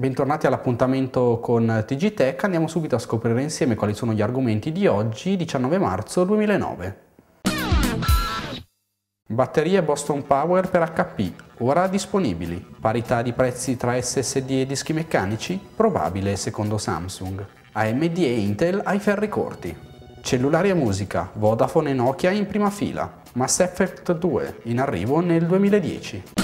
Bentornati all'appuntamento con TG Tech, andiamo subito a scoprire insieme quali sono gli argomenti di oggi, 19 marzo 2009. Batterie Boston Power per HP, ora disponibili. Parità di prezzi tra SSD e dischi meccanici? Probabile secondo Samsung. AMD e Intel ai ferri corti. Cellulari e musica, Vodafone e Nokia in prima fila. Mass Effect 2, in arrivo nel 2010.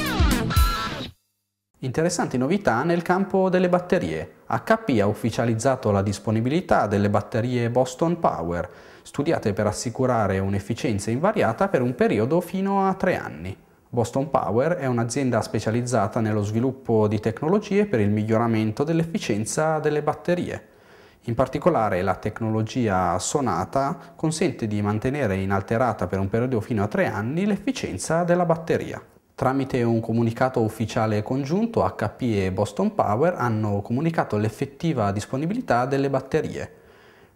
Interessanti novità nel campo delle batterie. HP ha ufficializzato la disponibilità delle batterie Boston Power, studiate per assicurare un'efficienza invariata per un periodo fino a tre anni. Boston Power è un'azienda specializzata nello sviluppo di tecnologie per il miglioramento dell'efficienza delle batterie. In particolare la tecnologia sonata consente di mantenere inalterata per un periodo fino a tre anni l'efficienza della batteria. Tramite un comunicato ufficiale congiunto, HP e Boston Power hanno comunicato l'effettiva disponibilità delle batterie.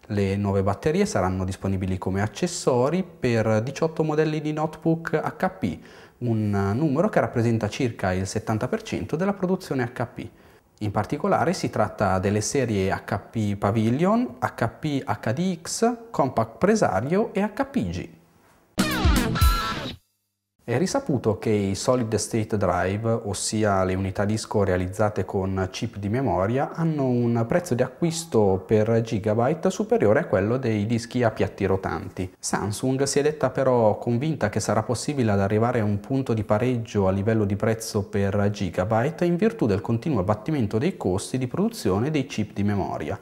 Le nuove batterie saranno disponibili come accessori per 18 modelli di notebook HP, un numero che rappresenta circa il 70% della produzione HP. In particolare si tratta delle serie HP Pavilion, HP HDX, Compact Presario e HPG. È risaputo che i solid state drive, ossia le unità disco realizzate con chip di memoria, hanno un prezzo di acquisto per gigabyte superiore a quello dei dischi a piatti rotanti. Samsung si è detta però convinta che sarà possibile ad arrivare a un punto di pareggio a livello di prezzo per gigabyte in virtù del continuo abbattimento dei costi di produzione dei chip di memoria.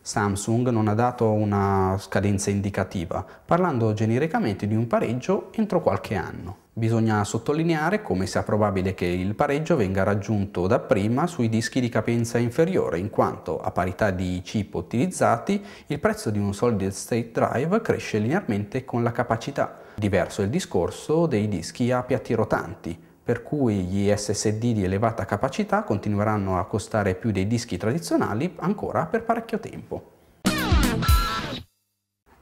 Samsung non ha dato una scadenza indicativa, parlando genericamente di un pareggio entro qualche anno. Bisogna sottolineare come sia probabile che il pareggio venga raggiunto dapprima sui dischi di capienza inferiore, in quanto a parità di chip utilizzati il prezzo di un solid state drive cresce linearmente con la capacità. Diverso è il discorso dei dischi a piatti rotanti, per cui gli SSD di elevata capacità continueranno a costare più dei dischi tradizionali ancora per parecchio tempo.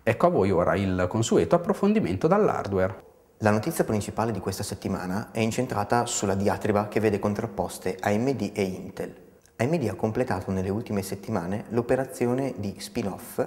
Ecco a voi ora il consueto approfondimento dall'hardware. La notizia principale di questa settimana è incentrata sulla diatriba che vede contrapposte AMD e Intel. AMD ha completato nelle ultime settimane l'operazione di spin-off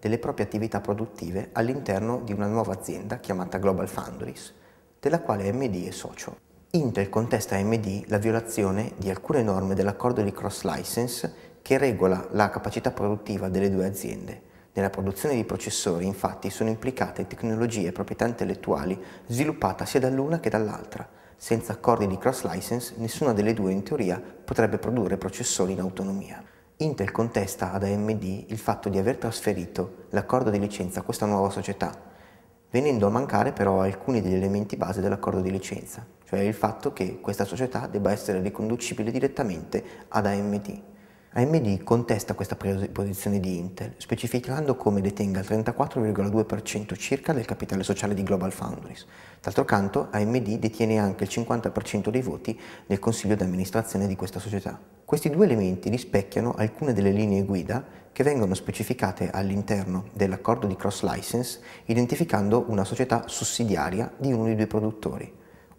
delle proprie attività produttive all'interno di una nuova azienda chiamata Global Foundries, della quale AMD è socio. Intel contesta AMD la violazione di alcune norme dell'accordo di cross license che regola la capacità produttiva delle due aziende nella produzione di processori, infatti, sono implicate tecnologie e proprietà intellettuali sviluppate sia dall'una che dall'altra. Senza accordi di cross-license, nessuna delle due in teoria potrebbe produrre processori in autonomia. Intel contesta ad AMD il fatto di aver trasferito l'accordo di licenza a questa nuova società, venendo a mancare però alcuni degli elementi base dell'accordo di licenza, cioè il fatto che questa società debba essere riconducibile direttamente ad AMD. AMD contesta questa posizione di Intel, specificando come detenga il 34,2% circa del capitale sociale di Global Foundries. D'altro canto, AMD detiene anche il 50% dei voti del consiglio di amministrazione di questa società. Questi due elementi rispecchiano alcune delle linee guida che vengono specificate all'interno dell'accordo di cross-license, identificando una società sussidiaria di uno dei due produttori.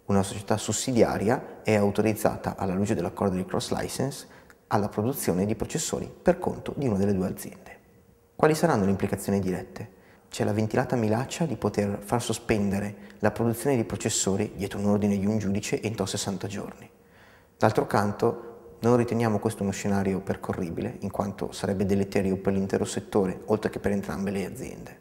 Una società sussidiaria è autorizzata alla luce dell'accordo di cross-license alla produzione di processori per conto di una delle due aziende. Quali saranno le implicazioni dirette? C'è la ventilata minaccia di poter far sospendere la produzione di processori dietro un ordine di un giudice entro 60 giorni. D'altro canto, non riteniamo questo uno scenario percorribile, in quanto sarebbe deleterio per l'intero settore, oltre che per entrambe le aziende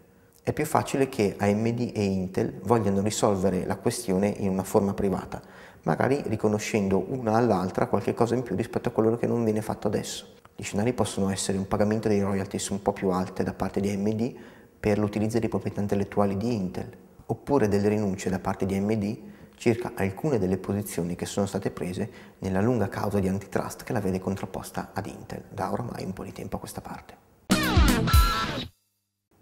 è più facile che AMD e Intel vogliano risolvere la questione in una forma privata, magari riconoscendo una all'altra qualche cosa in più rispetto a quello che non viene fatto adesso. Gli scenari possono essere un pagamento dei royalties un po' più alte da parte di AMD per l'utilizzo di proprietà intellettuali di Intel, oppure delle rinunce da parte di AMD circa alcune delle posizioni che sono state prese nella lunga causa di antitrust che la vede contrapposta ad Intel da ormai un po' di tempo a questa parte.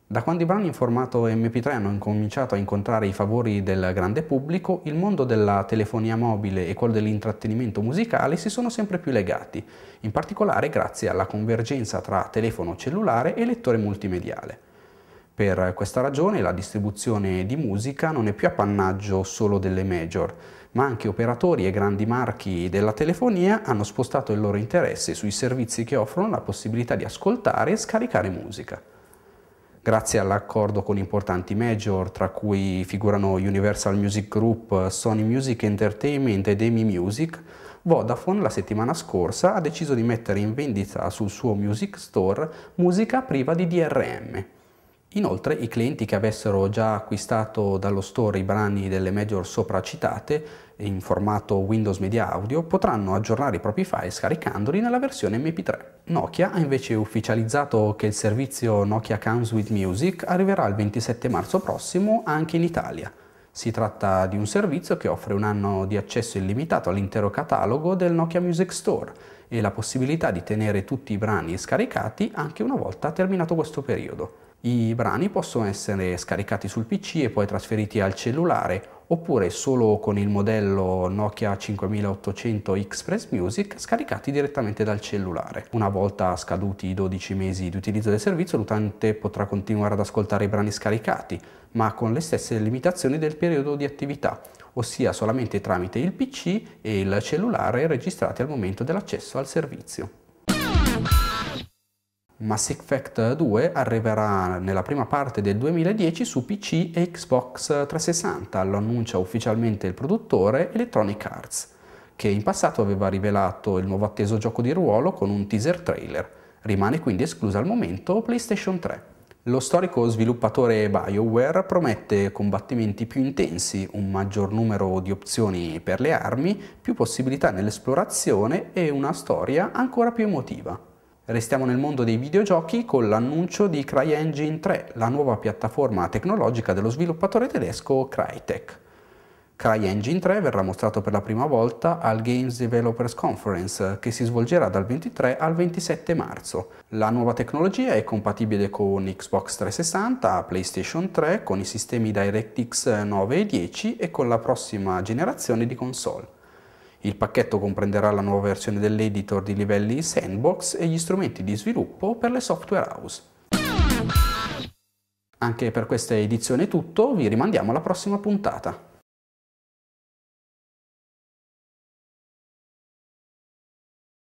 Da quando i brani in formato MP3 hanno incominciato a incontrare i favori del grande pubblico, il mondo della telefonia mobile e quello dell'intrattenimento musicale si sono sempre più legati, in particolare grazie alla convergenza tra telefono cellulare e lettore multimediale. Per questa ragione la distribuzione di musica non è più appannaggio solo delle major, ma anche operatori e grandi marchi della telefonia hanno spostato il loro interesse sui servizi che offrono la possibilità di ascoltare e scaricare musica grazie all'accordo con importanti major, tra cui figurano Universal Music Group, Sony Music Entertainment ed EMI Music, Vodafone la settimana scorsa ha deciso di mettere in vendita sul suo Music Store musica priva di DRM, Inoltre i clienti che avessero già acquistato dallo store i brani delle major sopracitate in formato Windows Media Audio potranno aggiornare i propri file scaricandoli nella versione MP3. Nokia ha invece ufficializzato che il servizio Nokia Comes with Music arriverà il 27 marzo prossimo anche in Italia. Si tratta di un servizio che offre un anno di accesso illimitato all'intero catalogo del Nokia Music Store e la possibilità di tenere tutti i brani scaricati anche una volta terminato questo periodo. I brani possono essere scaricati sul PC e poi trasferiti al cellulare oppure solo con il modello Nokia 5800 Express Music scaricati direttamente dal cellulare. Una volta scaduti i 12 mesi di utilizzo del servizio l'utente potrà continuare ad ascoltare i brani scaricati, ma con le stesse limitazioni del periodo di attività, ossia solamente tramite il PC e il cellulare registrati al momento dell'accesso al servizio. Mass Effect 2 arriverà nella prima parte del 2010 su PC e Xbox 360, lo annuncia ufficialmente il produttore Electronic Arts, che in passato aveva rivelato il nuovo atteso gioco di ruolo con un teaser trailer. Rimane quindi esclusa al momento PlayStation 3. Lo storico sviluppatore BioWare promette combattimenti più intensi, un maggior numero di opzioni per le armi, più possibilità nell'esplorazione e una storia ancora più emotiva. Restiamo nel mondo dei videogiochi con l'annuncio di CryEngine 3, la nuova piattaforma tecnologica dello sviluppatore tedesco Crytek. CryEngine 3 verrà mostrato per la prima volta al Games Developers Conference che si svolgerà dal 23 al 27 marzo. La nuova tecnologia è compatibile con Xbox 360, PlayStation 3, con i sistemi DirectX 9 e 10 e con la prossima generazione di console. Il pacchetto comprenderà la nuova versione dell'editor di livelli Sandbox e gli strumenti di sviluppo per le software house. Anche per questa edizione è tutto, vi rimandiamo alla prossima puntata.